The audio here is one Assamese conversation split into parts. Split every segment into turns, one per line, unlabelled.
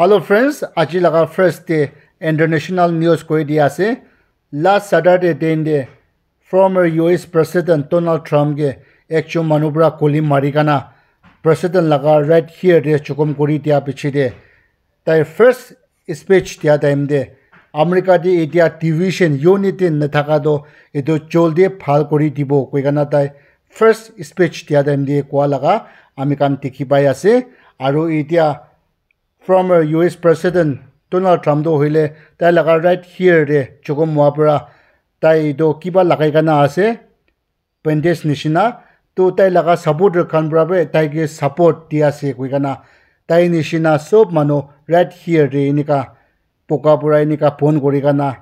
হেল্ল' ফ্ৰেণ্ডছ আজি লগা ফ্ৰেছ ডে ইণ্টাৰনেশ্যনেল নিউজ কৈ দিয়া আছে লাষ্ট ছেটাৰডে ডেণ্ডে former U S president Donald ট্ৰাম্পকে একচু মানুহ পৰা কলি মাৰি কানা প্ৰেচিডেণ্ট লগা ৰাইট হিয়াৰ চুকুম কৰি দিয়া পিছতে তাইৰ ফ্ৰেছ স্পীচ দিয়া টাইম দে আমেৰিকা দি এতিয়া ডিভিশ্যন ইউনিটি নাথাকাতো এইটো চল দিয়ে ভাল কৰি দিব কৈ কানা তাই ফ্ৰেছ স্পীচ দিয়া টাইম দিয়ে কোৱা লগা আমি কাম দেখি পাই আছে আৰু এতিয়া former US President Donald Trump do hoile tai laga right here re chukum wa pra tai do kiba lagai kana ase pendes nishina to tai laga support khan bra be tai ge support ti ase koi kana tai nishina sob mano right here re nika poka pura nika phone kori kana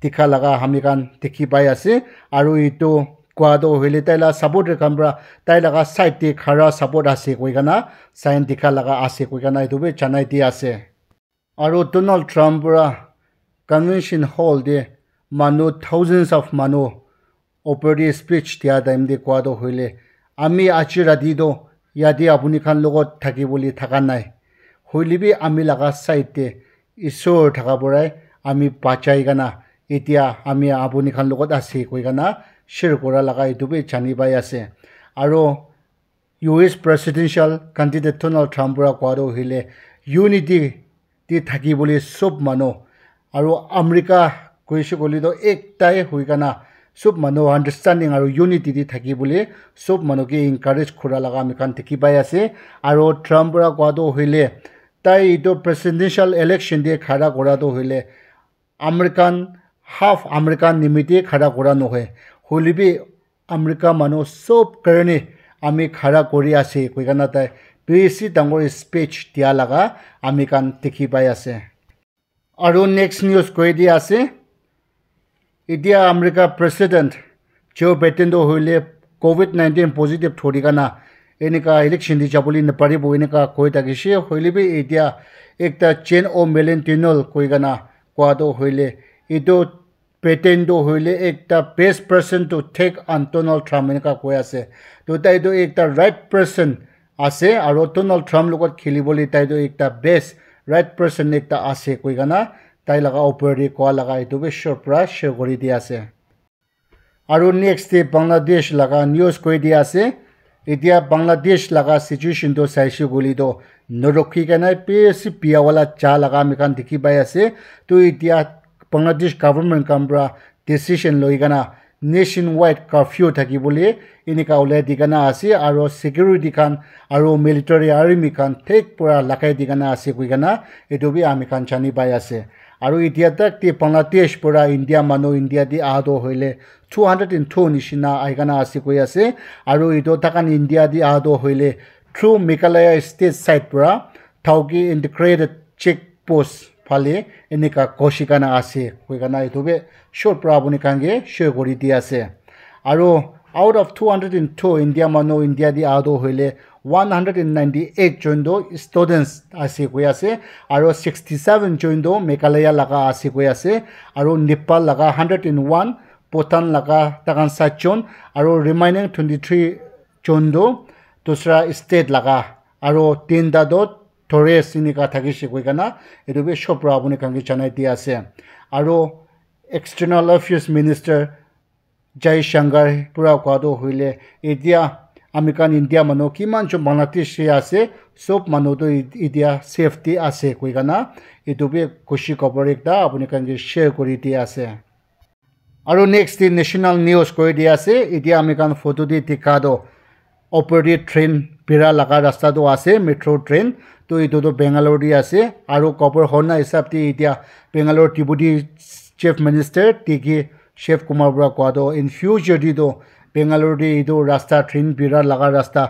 tikha laga hami kan tikhi pai ase aru itu e কোৱাটো হ'লে তাইলা চাপৰ্ট ৰেখাম পৰা তাই লগা চাইড দি খাৰা চাপৰ্ট আছে কৈ কেনে চাইন দেখা লগা আছে কৈ কেনে এইটো বি জনাই আছে আৰু ডনাল্ড ট্ৰাম্প পৰা কনভেনশ্যন হল দি মানুহ থাউজেণ্ডছ অফ মানুহ অপৰেটিভ স্পীচ দিয়া টাইম দি কোৱাটো হ'লে আমি আজি ৰাতিটো ইয়াতে আপুনি খান লগত থাকি বুলি থকা নাই হ'লে বি আমি লগা চাইডে ঈশ্বৰ থকা পৰাই আমি বাচাই কেনে এতিয়া আমি আপুনি খান লগত আছে কৈ কেনে শ্বেয়াৰ কৰা লগা এইটোবে জানি পাই আছে আৰু U S presidential candidate Donald ট্ৰাম্পৰা কোৱাটো হ'লে ইউনিটি দি থাকি বুলি চব মানুহ আৰু আমেৰিকা কৈছোঁ ক'লেতো একটাই হৈ কানা চব মানুহ আণ্ডাৰষ্টেণ্ডিং আৰু ইউনিটি দি থাকি বুলি চব মানুহকে ইনকাৰেজ কৰা লগা আমি কাৰণ দেখি পাই আছে আৰু ট্ৰাম্পৰা কোৱাটো হ'লে তাই এইটো প্ৰেচিডেঞ্চিয়েল ইলেকশ্যন দিয়ে খাৰা কৰাটো হ'লে আমেৰিকান হাফ আমেৰিকান নিমিত্তেই খাৰা কৰা নহয় হলিবি আমেৰিকা মানুহ চব কাৰণে আমি খাৰা কৰি আছে সেইকাৰণে তাই বেছি ডাঙৰ স্পীচ দিয়া লগা আমি কাম দেখি পাই আছে আৰু নেক্সট নিউজ কৈ দিয়া আছে এতিয়া আমেৰিকা প্ৰেচিডেণ্ট জ' বেটেণ্ডো হ'লে ক'ভিড নাইণ্টিন পজিটিভ ধৰিকানা এনেকুৱা ইলেকশ্যন দি যাবলৈ নাপাৰিব এনেকুৱা কৈ থাকিছে হ'লেবি এতিয়া একটা চেইন অ' মেলেণ্টিনল কৈ কেনা কোৱাটো হ'লে এইটো পেটেণ্টটো হ'লে এটা বেষ্ট পাৰ্চন টু থেক আন টনাল্ড ট্ৰাম্প এনেকুৱা কৈ আছে তো তাইতো এটা ৰাইট পাৰ্চন আছে আৰু টনাল্ড ট্ৰাম্প লগত খেলিবলৈ তাইতো এটা বেষ্ট ৰাইট পাৰ্চন এটা আছে কৈ কেনা তাই লগা অপৰি কোৱা লগা এইটো বিশ্বৰ পৰা শ্বেয়াৰ কৰি দিয়া আছে আৰু নেক্সট ডে বাংলাদেশ লগা নিউজ কৈ দিয়া আছে এতিয়া বাংলাদেশ লগা চিটুৱেশ্যনটো চাইছোঁ গুলিটো নৰখি কেনে বেছি পিয়াৱালা চাহ লগা আমি কাৰণ দেখি পাই আছে তো এতিয়া Bangladesh government kambra decision loigana nationwide curfew thakibuli inika ule digana ase aro security kan aro military army kan take pura lakai digana ase kuigana itu bi ami kan chani bai ase aro itia tak ti bangladesh pura india mano india di ado hoile 202 nishina aigana ase kui ase aro itu takan india di ado hoile true meghalaya state side pura thauki integrated check post ফালে এনেকা কৌশিকানা আছে এইটো বে শ্বৰ পৰা আপুনি কাংগে শ্বেয় কৰি দি আছে আৰু out of two hundred into India মানুহ ইণ্ডিয়া দি আউট হ'লে one hundred and ninety eight joint students আছে কৈ আছে আৰু ছিক্সটি ছেভেন জইণ্ট মেঘালয়া লগা আছে কৈ আছে আৰু নেপাল লগা হাণ্ড্ৰেড ইন ওৱান ভূটান লগা টাকান চাৰিজন আৰু ৰিমাইনিং টুৱেণ্টি থ্ৰী জইণ্ট দুচৰা ষ্টেট লগা আৰু তিনিটা দত টৰেছ এনেকুৱা থাকিছে কৈ কেনে এইটো বি চপৰা আপুনি কাংকি জনাই দি আছে আৰু এক্সটাৰ্নেল এফেয়াৰ্ছ মিনিষ্টাৰ জাই চাংগাৰ পূৰা কোৱাটো হ'লে এতিয়া আমেৰিকান ইণ্ডিয়া মানুহ কিমান চব মানাতিছে আছে চব মানুহটো এতিয়া চেফটি আছে কৈ কেনে এইটো বি খুচি খবৰ এটা আপুনি কাংকি শ্বেয়াৰ কৰি দি আছে আৰু নেক্সট দি নেশ্যনেল নিউজ কৰি দিয়া আছে এতিয়া আমেৰিকান ফটো দি টিকাটো অপাৰেটিভ ট্ৰেইন ফিৰা লগা ৰাস্তাটো আছে মেট্ৰ' ট্ৰেইন তো এইটোতো বেংগালোৰ দি আছে আৰু কপৰ সৰ্ণা হিচাপতে এতিয়া Bangalore deputy chief minister T K শেফ কুমাৰ বৰা কোৱাটো ইন ফিউচাৰটিতো বেংগালোৰ দি এইটো ৰাস্তা ট্ৰেইন ফিৰা লগা ৰাস্তা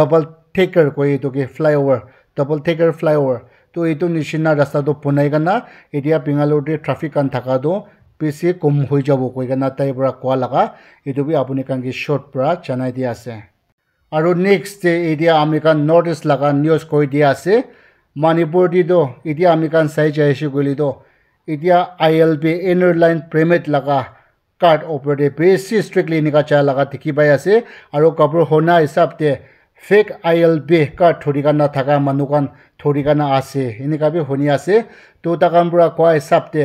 ডবল ট্ৰেকাৰ কয় এইটোকে ফ্লাইঅভাৰ ডবল ট্ৰেকাৰ ফ্লাইঅভাৰ তো এইটো নিচিনা ৰাস্তাটো পোনাই কেনা এতিয়া বেংগালোৰতে ট্ৰাফিক কাণ থকাটো বেছি কম হৈ যাব কৈ কেনে তাইৰ পৰা কোৱা লগা এইটো বি আপুনি কাৰণ কি শ্বৰ্ট পৰা জনাই দিয়া আছে আৰু নেক্সট ডে এতিয়া আমি কাৰণ নৰ্থ ইষ্ট লগা নিউজ কৈ দিয়া আছে মণিপুৰ দিতো এতিয়া আমি কাৰণ চাই চাইছোঁ গলিতো এতিয়া I L P line permit লগা কাৰ্ড অপাৰেটিভ বেছি ষ্ট্ৰিক্টলি এনেকুৱা চাই লগা দেখি পাই আছে আৰু কাপোৰ সোণা হিচাপতে fake I L P card ধৰিকানা থকা মানুহ কাৰণ ধৰিকানা আছে এনেকুৱা বি শুনি আছে তো তাৰ কাৰণ পৰা কোৱা হিচাপতে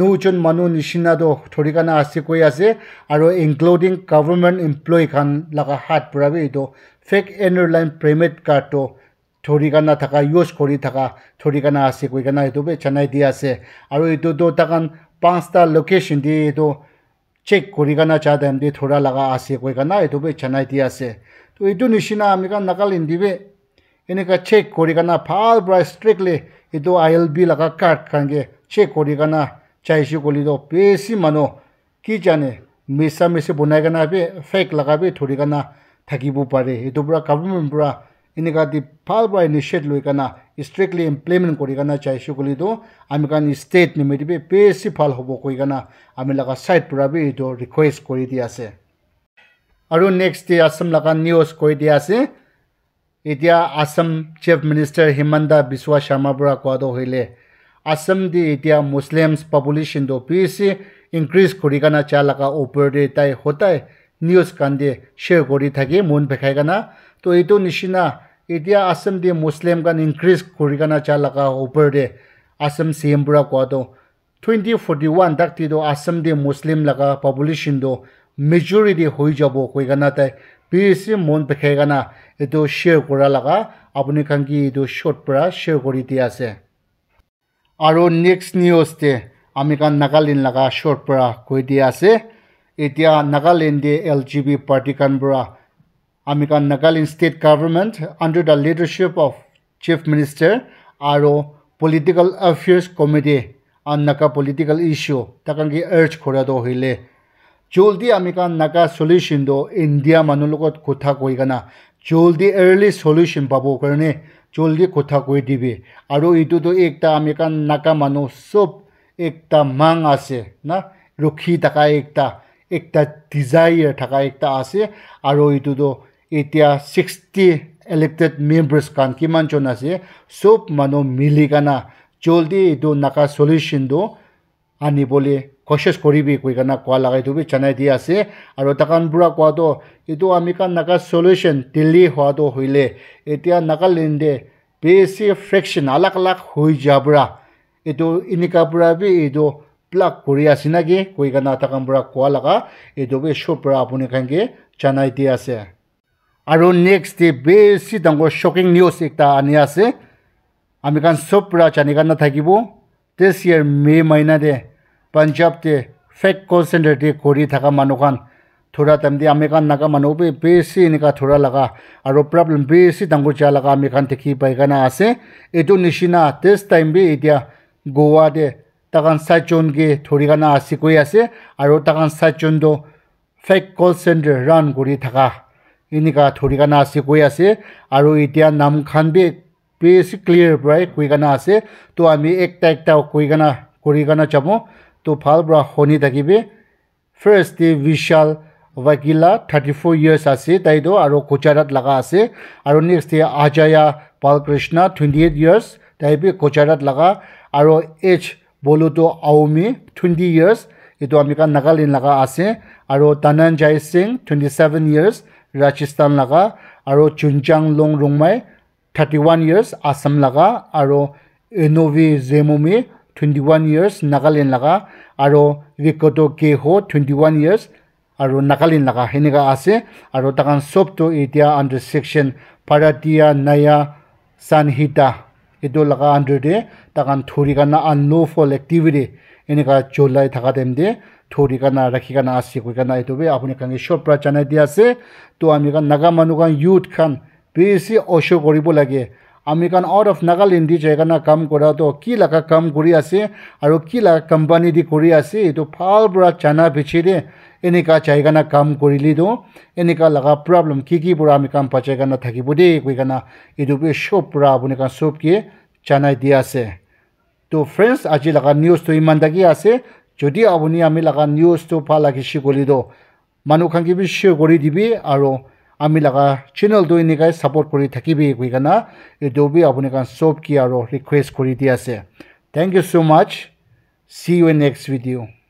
নোজন মানুহ নিচিনাটো ধৰি কাৰণে আছে কৈ আছে আৰু ইনক্লুডিং গভৰ্ণমেণ্ট এমপ্লয়ী খান লগা হাত পুৰাবি এইটো ফেক এনলাইন পেমেণ্ট কাৰ্ডটো ধৰি কাৰণে থকা ইউজ কৰি থকা ধৰি কাৰণে আছে কৈ কাৰণে এইটো চেনাই দি আছে আৰু এইটোতো তাকান পাঁচটা লোকেশ্যন দি এইটো চেক কৰি কাৰণে চা টাইম দি থোৰা লগা আছে কৈ কাৰণে এইটো চেনাই দি আছে তো এইটো নিচিনা আমি কাৰণ নাকালিন দিবে এনেকুৱা চেক কৰি কাৰণে ভাল পৰা ষ্ট্ৰিক্টলি এইটো আই এল বি লগা কাৰ্ড কাৰণে চেক কৰি কাৰণে চাইছোঁ গলিটো বেছি মানুহ কি জানে মিছা মিছি বনাই কেনে আপে ফেক লগাবি পে ধৰি কেনে থাকিব পাৰে সেইটোৰ পৰা গভৰ্ণমেণ্টৰ পৰা এনেকুৱা দি ভাল পৰা ইনিচিয়েট লৈ কেনে ষ্ট্ৰিক্টলি ইমপ্লিমেণ্ট কৰি কেনে চাইছোঁ গলিটো আমি কাৰণ ষ্টেট নিমিত বেছি ভাল হ'ব কৈ কেনে আমি লগা ছাইড পৰা বি এইটো ৰিকুৱেষ্ট কৰি দি আছে আৰু নেক্সট ডে আছাম লগা নিউজ কৈ দিয়া আছে এতিয়া আছাম চিফ মিনিষ্টাৰ হিমন্ত বিশ্ব শৰ্মাৰ পৰা কোৱাটো হ'লে আসাম দি এতিয়া মুসলিমস পপুলেশন দো পিছে ইনক্ৰিজ কৰি কানা চালাকা উপর দিয়ে তাই হতাই নিউজ কান দিয়ে শেয়ার করে থাকে মন ভেখাই কানা তো এইটো নিচিনা এতিয়া আসাম দিয়ে মুছলিম গান ইনক্রিজ করি কানা চালাকা উপর দিয়ে আসাম সিএম পুরা কোয়া তো টুয়েন্টি তাক তো আসাম দিয়ে মুছলিম লাগা পপুলেশন দো মেজরিটি হয়ে যাব কই কানা তাই পিএসি মন পেখাই কানা এইটো শেয়ার করা লাগা আপনি কানকি এই শর্ট পৰা শেয়াৰ কৰি দিয়া আছে আৰু নেক্সট নিউজতে আমি কাৰণ নাগালেণ্ড লগা শ্বৰ্ট পৰা কৈ দিয়া আছে এতিয়া নাগালেণ্ড নাগালেণ্ডে এল জি বি পাৰ্টি কাৰণ পৰা আমি কাৰণ Nagaland state government under the leadership of chief minister আৰু পলিটিকেল এফেয়াৰ্ছ কমিটি আৰু নাকা পলিটিকেল ইছ্যু তাকে এৰ্জ কৰাটো হ'লে জলদি আমি কাৰণ নাকা চলিউশ্যনটো ইণ্ডিয়া মানুহ লগত কথা কৈ কেনে জলদি এৰ্লি চলিউশ্যন পাবৰ কাৰণে জলদি কথা কৈ দিবি আৰু এইটোতো একটা আমি কাৰণ নাকা মানুহ চব একটা মাং আছে না ৰখি থকা একটা একটা ডিজায়াৰ থকা একটা আছে আৰু এইটোতো এতিয়া ছিক্সটি ইলেক্টেড মেম্বাৰ্ছ কাৰণ কিমানজন আছে চব মানুহ মিলি কানা জলদি এইটো নাকা চলিউশ্যনটো আনিবলৈ বলি কচেছ কৰিবি কৈ কেনে কোৱা লগাই থবি জনাই দি আছে আৰু তাকান বুঢ়া কোৱাটো এইটো আমি কাৰণ নাকা চলিউশ্যন দিল্লী হোৱাটো হ'লে এতিয়া নাগালেণ্ডে বেছি ফ্ৰেকশ্যন আলাক আলাক হৈ যাবৰা এইটো এনেকুৱা পৰা বি এইটো প্লাক কৰি আছে নেকি কৈ কেনে তাকান বুঢ়া কোৱা লগা এইটো বি চব পৰা আপুনি কাংকে জনাই দি আছে আৰু নেক্সট ডে বেছি ডাঙৰ শ্বকিং নিউজ এটা আনি আছে আমি কাৰণ চব পৰা জানি কাৰণে থাকিব দিছ ইয়াৰ মে' মাইনাতে পঞ্জাব দিয়ে ফেক কনচেনট্ৰেট দিয়ে কৰি থকা মানুহ খান থোৰা টাইম দি আমি কাৰণ নাকা মানুহ বি বেছি এনেকুৱা থোৰা লগা আৰু প্ৰব্লেম বেছি ডাঙৰ চিয়া লগা আমি কাৰণ দেখি পাই কাৰণে আছে এইটো নিচিনা টেষ্ট টাইম বি এতিয়া গোৱা দে তাকান চাইজনকে ধৰি কাৰণে আছে কৈ আছে আৰু তাকান চাইজনটো ফেক কল চেণ্টাৰ ৰান কৰি থকা এনেকুৱা ধৰি কাৰণে আছে কৈ আছে আৰু এতিয়া নাম খান বি বেছি ক্লিয়াৰ পৰাই কৈ কাৰণে আছে তো আমি একটা একটা কৈ কৰি কাৰণে তো ভালপৰা শুনি থাকিবি ফাৰ্ষ্ট দি বিশাল ৱাকিলা থাৰ্টি ফ'ৰ ইয়েৰ্ছ আছে তাইতো আৰু কোচাৰাত লগা আছে আৰু নেক্সট দি আজয়া পালকৃষ্ণ টুৱেণ্টি এইট ইয়েৰ্ছ তাই বি কোচাৰাত লগা আৰু এইচ বলুটো আউমি টুৱেণ্টি ইয়েৰ্ছ এইটো আমিকা নাগালেণ্ড লগা আছে আৰু Dhananjay Singh twenty seven years Rajasthan লগা আৰু চুনচাং লং ৰুংমাই থাৰ্টি ওৱান ইয়েৰ্ছ আছাম লগা আৰু ইনোভি জেমমি 21 years nagalin laga aro vikoto ke ho 21 years aro nagalin laga heniga ase aro takan sob to etia under section paratia naya sanhita edo laga under de takan thori kana unlawful activity enika cholai thaka dem de thori kana rakhi kana ase koi kana eto be apuni kangi sob pra chana dia ase to ami ka nagamanu kan youth kan bc osho koribo lage আমি কাৰণ আউট অফ নাগালেণ্ড দি জেগা কাম কৰাটো কি লগা কাম কৰি আছে আৰু কি লগা কোম্পানী দি কৰি আছে এইটো ভাল পৰা চানা পিছিৰে এনেকুৱা জেগা কাম কৰিলেতো এনেকুৱা লগা প্ৰব্লেম কি কি পৰা আমি কাম পাই জেগা থাকিব দেই কৈ কেনে এইটো চব পৰা আপুনি কাৰণ চবকে জানাই দি আছে তো ফ্ৰেণ্ডছ আজি লগা নিউজটো ইমান তাকে আছে যদি আপুনি আমি লগা নিউজটো ভাল লাগিছে কৰিলেতো মানুহখন কিবি শ্বেয়াৰ কৰি দিবি আৰু আমি লগা চেনেল দুই এনেকৈ ছাপোৰ্ট কৰি থাকিবি কৈ কিনা এইটো বি আপুনি কাৰণ চব কি আৰু ৰিকুৱেষ্ট কৰি দি আছে thank you so' much see you next video'